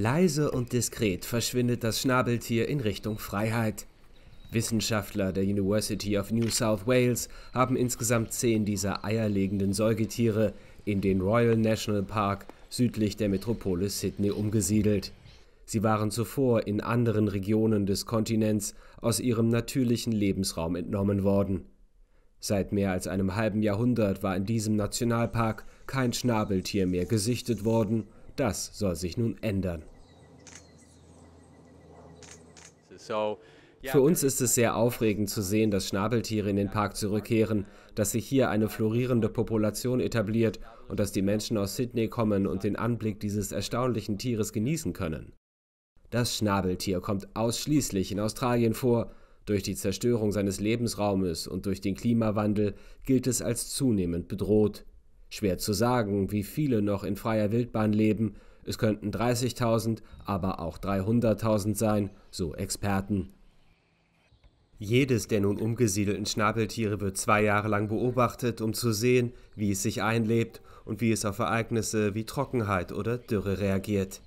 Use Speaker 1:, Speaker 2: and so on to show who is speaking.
Speaker 1: Leise und diskret verschwindet das Schnabeltier in Richtung Freiheit. Wissenschaftler der University of New South Wales haben insgesamt zehn dieser eierlegenden Säugetiere in den Royal National Park südlich der Metropole Sydney umgesiedelt. Sie waren zuvor in anderen Regionen des Kontinents aus ihrem natürlichen Lebensraum entnommen worden. Seit mehr als einem halben Jahrhundert war in diesem Nationalpark kein Schnabeltier mehr gesichtet worden das soll sich nun ändern.
Speaker 2: Für uns ist
Speaker 1: es sehr aufregend zu sehen, dass Schnabeltiere in den Park zurückkehren, dass sich hier eine florierende Population etabliert und dass die Menschen aus Sydney kommen und den Anblick dieses erstaunlichen Tieres genießen können. Das Schnabeltier kommt ausschließlich in Australien vor. Durch die Zerstörung seines Lebensraumes und durch den Klimawandel gilt es als zunehmend bedroht. Schwer zu sagen, wie viele noch in freier Wildbahn leben, es könnten 30.000, aber auch 300.000 sein, so Experten.
Speaker 3: Jedes der nun umgesiedelten Schnabeltiere wird zwei Jahre lang beobachtet, um zu sehen, wie es sich einlebt und wie es auf Ereignisse wie Trockenheit oder Dürre reagiert.